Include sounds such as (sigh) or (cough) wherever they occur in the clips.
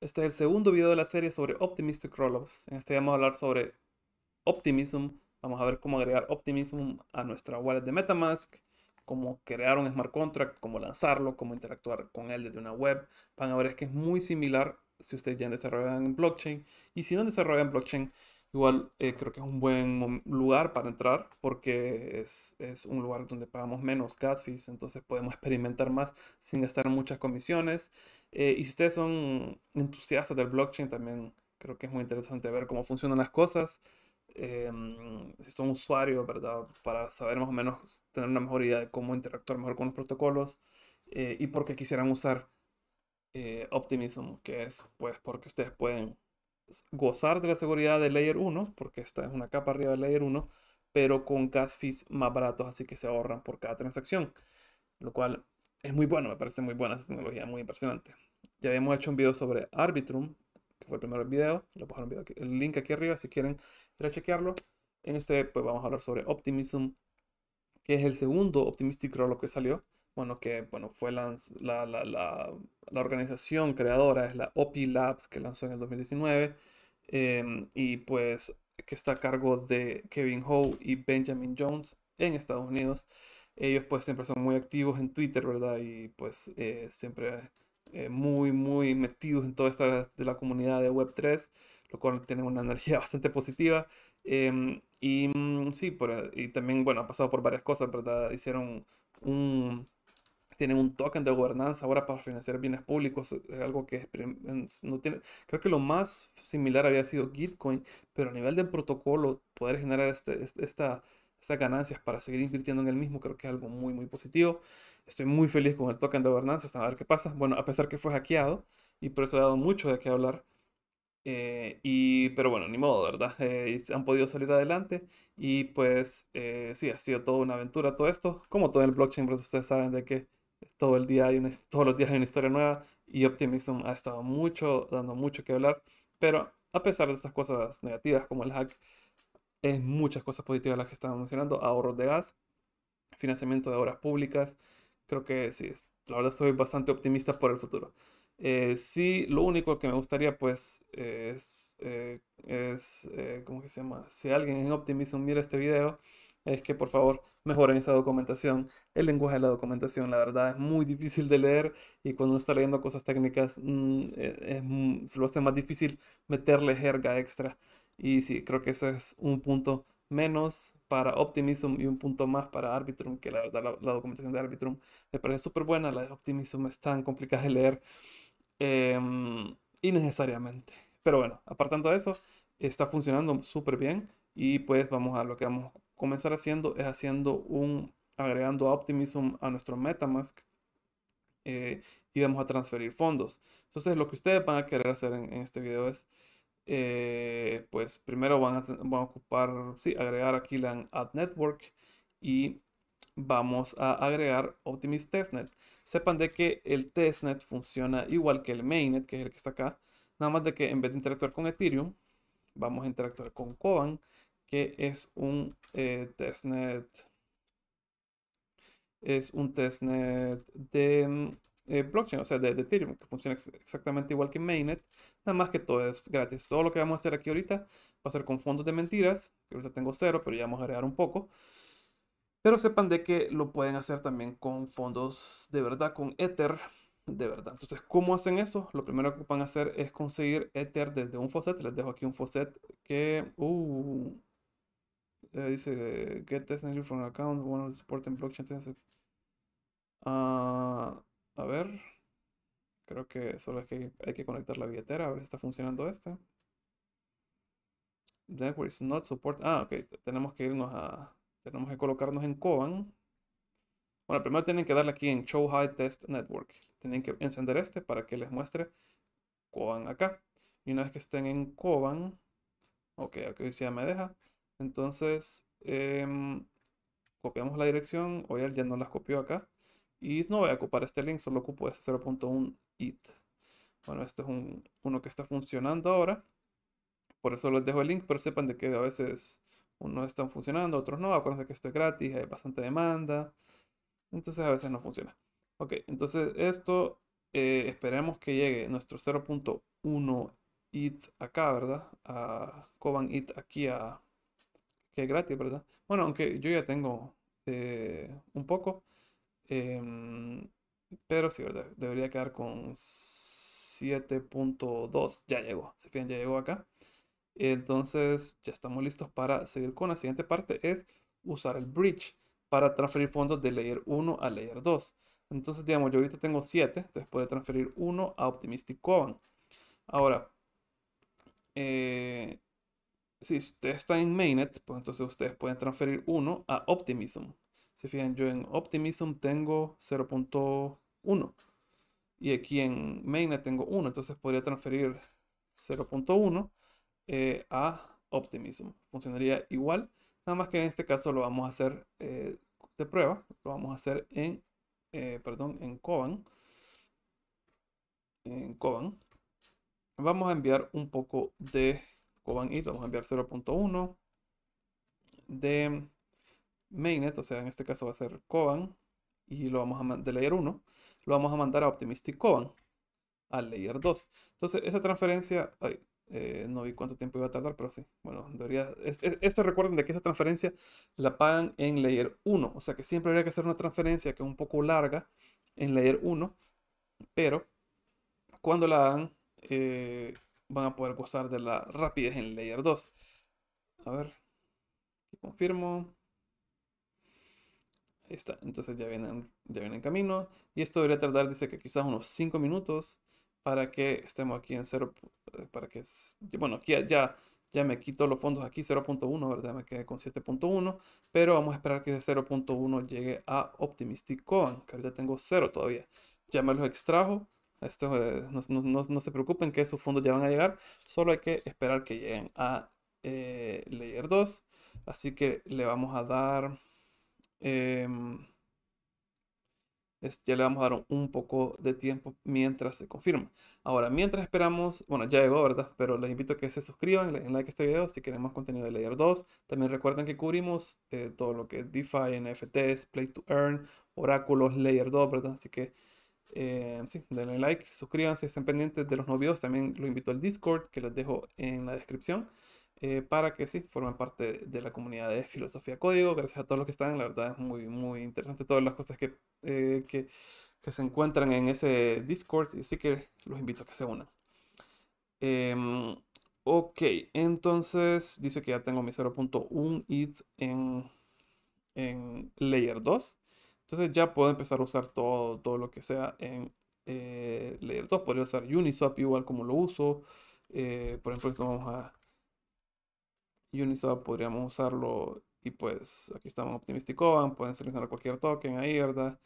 Este es el segundo video de la serie sobre Optimistic Rollups. En este vamos a hablar sobre Optimism. Vamos a ver cómo agregar Optimism a nuestra wallet de Metamask, cómo crear un smart contract, cómo lanzarlo, cómo interactuar con él desde una web. Van a ver que es muy similar si ustedes ya desarrollan en blockchain. Y si no desarrollan blockchain, Igual eh, creo que es un buen lugar para entrar porque es, es, un lugar donde pagamos menos gas fees, entonces podemos (laughs) experimentar más sin gastar muchas comisiones. Eh, y si ustedes son entusiastas del blockchain, también creo que es muy interesante ver cómo funcionan las cosas. Em, si son usuarios, ¿verdad? Para saber más o menos, tener una mejor idea de cómo interactuar mejor con los protocolos eh, y por qué quisieran usar Optimism, que es pues porque ustedes pueden gozar de la seguridad de Layer 1, porque esta es una capa arriba de Layer 1, pero con gas fees más baratos, así que se ahorran por cada transacción. Lo cual es muy bueno, me parece muy buena esta tecnología, muy impresionante. Ya habíamos hecho un video sobre Arbitrum, que fue el primer video, le poner el link aquí arriba si quieren ir a chequearlo. En este pues vamos a hablar sobre Optimism, que es el segundo Optimistic Roll que salió bueno, que bueno, fue la, la, la, la, organización creadora, es la OPI Labs, que lanzó en el 2019, em, y pues que está a cargo de Kevin Howe y Benjamin Jones en Estados Unidos. Ellos pues siempre son muy activos en Twitter, ¿verdad? Y pues eh, siempre eh, muy, muy metidos en toda esta de la comunidad de Web3, lo cual tiene una (laughs) energía bastante positiva. Em, y mm, sí, por, y también, bueno, ha pasado por varias cosas, ¿verdad? Hicieron un tienen un token de gobernanza ahora para financiar bienes públicos, algo que no tiene, creo que lo más similar había sido Gitcoin, pero a nivel del protocolo, poder generar este, este, esta, estas ganancias para seguir invirtiendo en el mismo, creo que es algo muy, muy positivo. Estoy muy feliz con el token de gobernanza, a ver qué pasa. Bueno, a pesar que fue hackeado, y por eso ha dado mucho de qué hablar. Eh, y, pero bueno, ni modo, ¿verdad? Eh, han podido salir adelante y pues eh, sí, ha sido toda una aventura todo esto. Como todo el blockchain, pero ustedes saben de que todo el día hay todos los días hay una historia nueva y Optimism ha estado mucho, dando mucho que hablar, pero a pesar de estas cosas negativas como el hack, es muchas cosas positivas las que estamos mencionando, ahorros de gas, financiamiento de obras públicas, creo que sí, la verdad estoy bastante optimista por el futuro. Eh, sí, lo único que me gustaría pues es, eh, es eh, ¿cómo que se llama? Si alguien en Optimism mira este video, es que por favor mejoren esa documentación. El lenguaje de la documentación, la verdad, es muy difícil de leer y cuando uno está leyendo cosas técnicas mm, e, se lo hace más difícil meterle jerga extra. Y sí, creo que ese es un punto menos para Optimism y un punto más para Arbitrum, que la verdad la, documentación de Arbitrum me parece súper buena, la de Optimism es tan complicada de leer em, innecesariamente. Pero bueno, apartando de eso, está funcionando súper bien y pues vamos a lo que vamos comenzar haciendo es haciendo un, agregando Optimism a nuestro Metamask eh, y vamos a transferir fondos. Entonces lo que ustedes van a querer hacer en, este video es, eh, pues primero van a, ocupar, si agregar aquí la Ad Network y vamos a agregar Optimist Testnet. Sepan de que el testnet funciona igual que el mainnet, que es el que está acá, nada más de que en vez de interactuar con Ethereum, vamos a interactuar con Coban que es un eh, testnet. Es un testnet de mm, eh, blockchain, o sea, de, Ethereum, que funciona exactamente igual que Mainnet, nada más que todo es gratis. Todo lo que vamos a hacer aquí ahorita va a ser con fondos de mentiras, que ahorita tengo cero, pero ya vamos a agregar un poco. Pero sepan de que lo pueden hacer también con fondos de verdad, con Ether de verdad. Entonces, ¿cómo hacen eso? Lo primero que van a hacer es conseguir Ether desde un faucet. Les dejo aquí un faucet que... Uh, eh, dice get test from account, one support in blockchain. Ah, a ver. Creo que solo es que hay que conectar la billetera. A ver si está funcionando este. Network is not support. Ah, ok. Tenemos que irnos a. Tenemos que colocarnos en Coban. Bueno, primero tienen que darle aquí en Show High Test Network. Tienen que encender este para que les muestre Coban acá. Y una vez que estén en Coban, ok, aquí ya me deja. Entonces, em, copiamos la dirección, él ya no las copió acá. Y no voy a ocupar este link, solo ocupo ese 0.1 it. Bueno, este es un, uno que está funcionando ahora. Por eso les dejo el link, pero sepan de que a veces unos están funcionando, otros no. Acuérdense que esto es gratis, hay bastante demanda. Entonces a veces no funciona. Ok, entonces esto eh, esperemos que llegue nuestro 0.1 it acá, ¿verdad? A Coban it aquí a que es gratis, ¿verdad? Bueno, aunque yo ya tengo eh, un poco, em, pero sí, ¿verdad? Debería quedar con 7.2, ya llegó, se fijan, ya llegó acá. Entonces ya estamos listos para seguir con la siguiente parte, es usar el bridge para transferir fondos de layer 1 a layer 2. Entonces, digamos, yo ahorita tengo 7, entonces puedo transferir 1 a Optimistic Coven. Ahora, eh, si usted está en mainnet, pues entonces ustedes pueden transferir uno a Optimism. Si fijan, yo en Optimism tengo 0.1 y aquí en mainnet tengo 1, entonces podría transferir 0.1 eh, a Optimism. Funcionaría igual, nada más que en este caso lo vamos a hacer eh, de prueba, lo vamos a hacer en, eh, perdón, en Coban. En Coban. Vamos a enviar un poco de vamos a enviar 0.1 de mainnet, o sea, en este caso va a ser Coban y lo vamos a de layer 1, lo vamos a mandar a Optimistic Coban al layer 2. Entonces, esa transferencia, eh, no vi cuánto tiempo iba a tardar, pero sí. Bueno, debería. esto recuerden de que esa transferencia la pagan en layer 1. O sea que siempre habría que hacer una transferencia que es un poco larga en layer 1. Pero cuando la hagan, eh, van a poder gozar de la rapidez en Layer 2. A ver, confirmo. Ahí está, entonces ya vienen, ya vienen en camino. Y esto debería tardar, dice que quizás unos 5 minutos para que estemos aquí en 0. Eh, para que, bueno, aquí ya, ya me quito los fondos aquí 0.1, ¿verdad? Me quedé con 7.1. Pero vamos a esperar que ese 0.1 llegue a Optimistic Coin, que ahorita tengo 0 todavía. Ya me los extrajo esto, eh, no, se preocupen que sus fondos ya van a llegar, solo hay que esperar que lleguen a eh, Layer 2. Así que le vamos a dar... Em, ya le vamos a dar un poco de tiempo mientras se confirma. Ahora, mientras esperamos, bueno, ya llegó, ¿verdad? Pero les invito a que se suscriban, le den like a este video si quieren más contenido de Layer 2. También recuerden que cubrimos eh, todo lo que es DeFi, NFTs, Play to Earn, oráculos, Layer 2, ¿verdad? Así que eh, sí, denle like, suscríbanse, estén pendientes de los novios. También los invito al Discord, que les dejo en la descripción, eh, para que sí, formen parte de la comunidad de Filosofía Código. Gracias a todos los que están, la verdad es muy, muy interesante todas las cosas que, eh, se encuentran en ese Discord. Así que los invito a que se unan. Em, ok, entonces dice que ya tengo mi 0.1 id en, en Layer 2. Entonces ya puedo empezar a usar todo, todo lo que sea en eh, Layer 2. Podría usar Uniswap igual como lo uso. Eh, por ejemplo, esto vamos a Uniswap, podríamos usarlo. Y pues aquí estamos en Optimistic Pueden seleccionar cualquier token ahí, ¿verdad?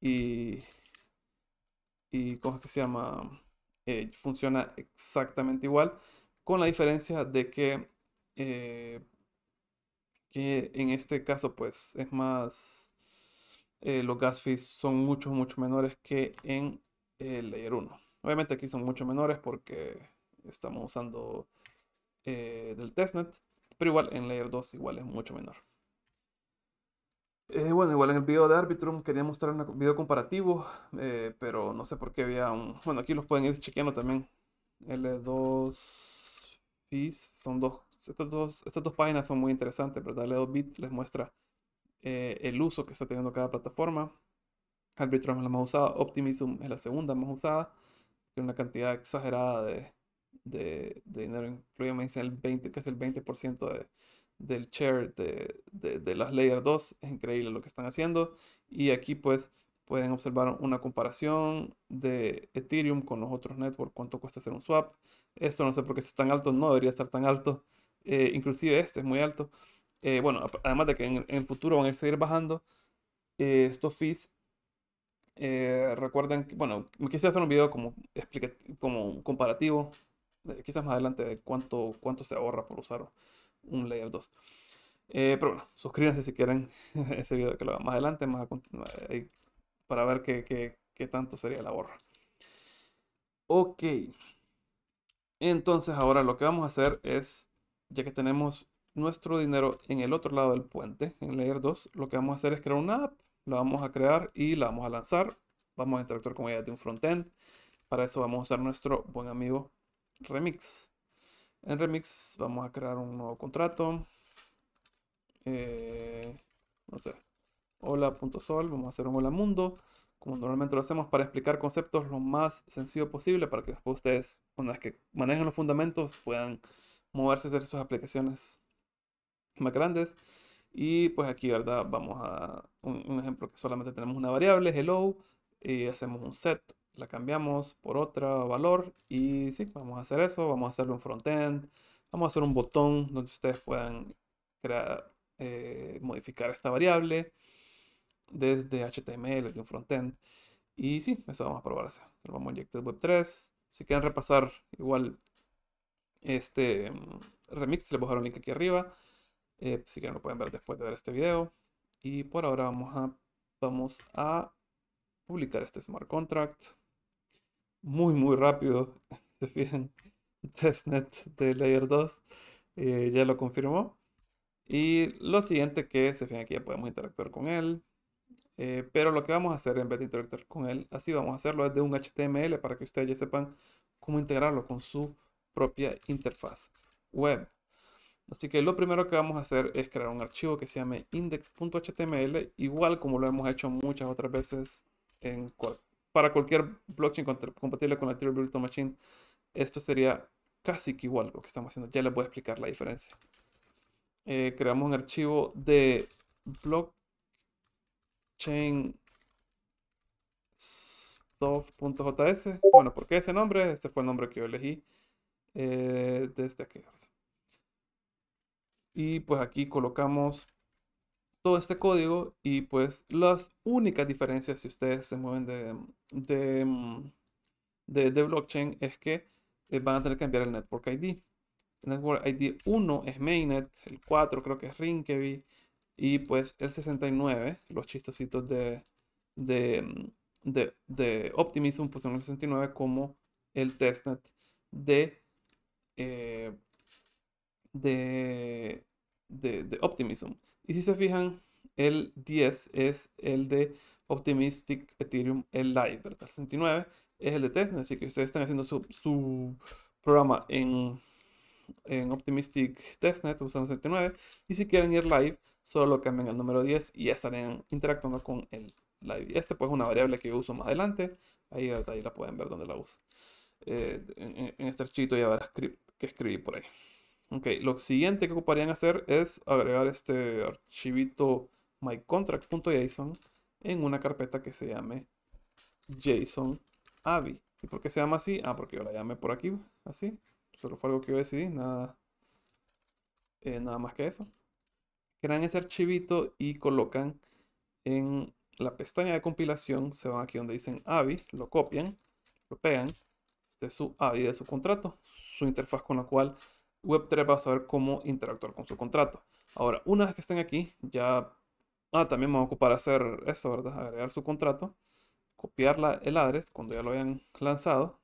Y, y ¿cómo que se llama? Eh, funciona exactamente igual. Con la diferencia de que, eh, que en este caso pues es más eh, los gas fees son mucho, mucho menores que en el layer 1. Obviamente aquí son mucho menores porque estamos usando eh, del testnet, pero igual en layer 2 igual es mucho menor. Eh, bueno, igual en el video de Arbitrum quería mostrar un video comparativo, pero no sé por qué había un... Bueno, aquí los pueden ir chequeando también. L2 fees son dos... Estas dos, estas dos páginas son muy interesantes, pero l 2 bits les muestra eh, el uso que está teniendo cada plataforma. Arbitrum es la más usada, Optimism es la segunda más usada, tiene una cantidad exagerada de, dinero, incluye me el 20, que es el 20% del share de, las Layer 2, es increíble lo que están haciendo. Y aquí pues pueden observar una comparación de Ethereum con los otros networks, cuánto cuesta hacer un swap. Esto no sé por qué es tan alto, no debería estar tan alto, eh, inclusive este es muy alto eh, bueno, además de que en, el futuro van a seguir bajando eh, estos fees, eh, recuerden que, bueno, me quisiera hacer un video como, como comparativo, quizás más adelante, de cuánto, cuánto se ahorra por usar un layer 2. pero bueno, suscríbanse si quieren (laughs) ese video que lo haga más adelante, para ver qué, qué tanto sería el ahorro. Ok. Entonces ahora lo que vamos a hacer es, ya que tenemos nuestro dinero en el otro lado del puente, en Layer 2, lo que vamos a hacer es crear una app. La vamos a crear y la vamos a lanzar. Vamos a interactuar con ella de un frontend. Para eso vamos a usar nuestro buen amigo Remix. En Remix vamos a crear un nuevo contrato. Eh, no sé. Hola.sol. Vamos a hacer un hola mundo. Como normalmente lo hacemos para explicar conceptos lo más sencillo posible para que después ustedes, Con las que manejan los fundamentos, puedan moverse hacer sus aplicaciones más grandes. Y pues aquí, ¿verdad? Vamos a un, ejemplo que solamente tenemos una variable, hello, y eh, hacemos un set, la cambiamos por otro valor y sí, vamos a hacer eso, vamos a hacerle un frontend, vamos a hacer un botón donde ustedes puedan crear, eh, modificar esta variable desde HTML de un frontend. Y sí, eso vamos a probar Vamos a Injected Web 3. Si quieren repasar igual este mm, remix, les voy a un link aquí arriba. Eh, pues, si quieren lo pueden ver después de ver este video. Y por ahora vamos a, vamos a publicar este smart contract. Muy, muy rápido. (laughs) Se fijan, (laughs) testnet de Layer 2 eh, ya lo confirmó. Y lo siguiente que se fijan aquí ya podemos interactuar con él. Eh, pero lo que vamos a hacer en vez de interactuar con él, así vamos a hacerlo desde un HTML para que ustedes ya sepan cómo integrarlo con su propia interfaz web. Así que lo primero que vamos a hacer es crear un archivo que se llame index.html, igual como lo hemos hecho muchas otras veces en para cualquier blockchain compatible con la Ethereum Virtual Machine. Esto sería casi que igual lo que estamos haciendo. Ya les voy a explicar la diferencia. Eh, creamos un archivo de blockchain stuff.js. Bueno, ¿por qué ese nombre? Este fue el nombre que yo elegí eh, desde aquí y pues aquí colocamos todo este código y pues las únicas diferencias si ustedes se mueven de, de, mm, blockchain es que eh, van a tener que cambiar el network ID. El network ID 1 es mainnet, el 4 creo que es Rinkeby y pues el 69, los chistositos de, de, mm, de, de Optimism pusieron el 69 como el testnet de eh, de, de, Optimism. Y si se fijan, el 10 es el de Optimistic Ethereum Live, ¿verdad? El 69 es el de Testnet, así que ustedes están haciendo su, programa en, en, Optimistic Testnet, usando el 69, y si quieren ir live, solo cambian el número 10 y ya estarán interactuando con el live. Este pues es una variable que yo uso más adelante, ahí, ahí la pueden ver donde la uso. Eh, en, en, este y ya que escribí por ahí. Ok, lo siguiente que ocuparían hacer es agregar este archivito mycontract.json en una carpeta que se llame JSON AVI. ¿Y por qué se llama así? Ah, porque yo la llamé por aquí, así. Solo fue algo que yo decidí, nada, eh, nada más que eso. Crean ese archivito y colocan en la pestaña de compilación, se van aquí donde dicen AVI, lo copian, lo pegan, este es su AVI de su contrato, su interfaz con la cual Web3 va a saber cómo interactuar con su contrato. Ahora, una vez que estén aquí, ya... Ah, también me va a ocupar hacer eso, ¿verdad? Agregar su contrato, copiar el address cuando ya lo hayan lanzado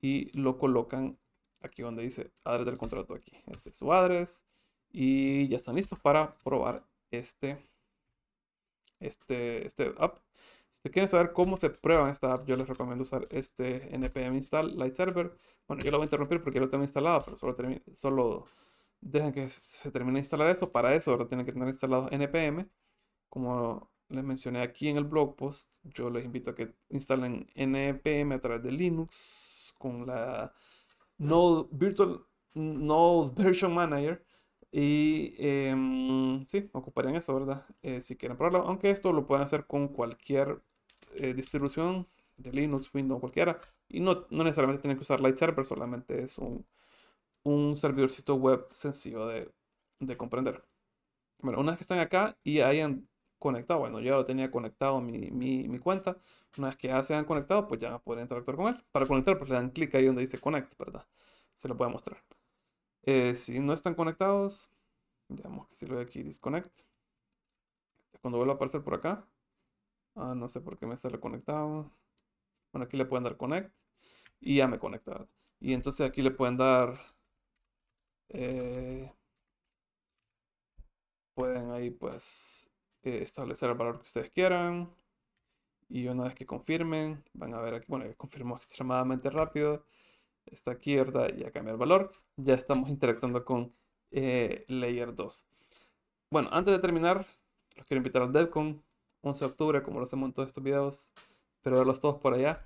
y lo colocan aquí donde dice address del contrato aquí. Este es su address y ya están listos para probar este, este, este app. Si quieren saber cómo se prueba esta app, yo les recomiendo usar este npm install light server. Bueno, yo lo voy a interrumpir porque ya lo tengo instalado, pero solo, solo dejen que se termine de instalar eso. Para eso ahora tienen que tener instalado npm. Como les mencioné aquí en el blog post, yo les invito a que instalen npm a través de Linux con la Node Virtual Node Version Manager y em, sí, ocuparían eso, ¿verdad? Eh, si quieren probarlo, aunque esto lo pueden hacer con cualquier eh, distribución de Linux, Windows, cualquiera. Y no, necesariamente tienen que usar Light Server, solamente es un, servidorcito web sencillo de, comprender. Bueno, una vez que están acá y hayan conectado, bueno, yo ya lo tenía conectado mi, mi, cuenta. Una vez que ya se han conectado, pues ya van interactuar con él. Para conectar, pues le dan clic ahí donde dice Connect, ¿verdad? Se lo voy mostrar. Eh, si no están conectados, Digamos que si lo doy aquí, disconnect. Cuando vuelva a aparecer por acá. Ah, no sé por qué me sale conectado. Bueno, aquí le pueden dar connect. Y ya me conecta. Y entonces aquí le pueden dar... Eh, pueden ahí pues eh, establecer el valor que ustedes quieran. Y una vez que confirmen, van a ver aquí, bueno, ya confirmó (laughs) extremadamente rápido. Esta izquierda Y a cambiar el valor. Ya estamos interactuando con eh, Layer 2. Bueno, antes de terminar, los quiero invitar al DevCon, 11 de octubre, como lo hacemos en todos estos videos. Espero verlos todos por allá.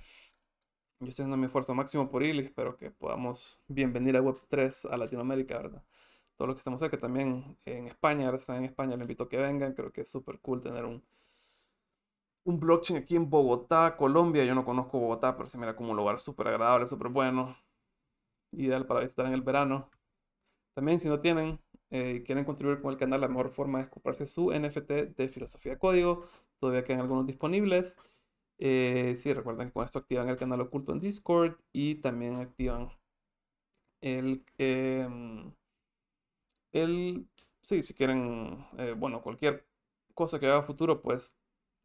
Yo estoy haciendo mi esfuerzo máximo por ir y espero que podamos bien venir a Web3 a Latinoamérica, ¿verdad? Todos los que estamos cerca también en España, ahora están en España, les invito a que vengan. Creo que es súper cool tener un, un blockchain aquí en Bogotá, Colombia. Yo no conozco Bogotá, pero se mira como un lugar súper agradable, súper bueno. Ideal para visitar en el verano. También si no tienen eh, quieren contribuir con el canal, la mejor forma es comprarse su NFT de Filosofía Código. Todavía quedan algunos disponibles. Eh, sí, recuerden que con esto activan el canal oculto en Discord y también activan el... Em, el sí, si quieren, eh, bueno, cualquier cosa que haga a futuro, pues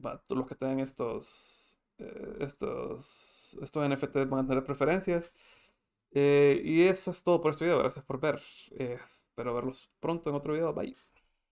va, los que tengan estos, eh, estos, estos NFTs van a tener preferencias. Eh, y eso es todo por este video. Gracias por ver. Eh, espero verlos pronto en otro video. Bye.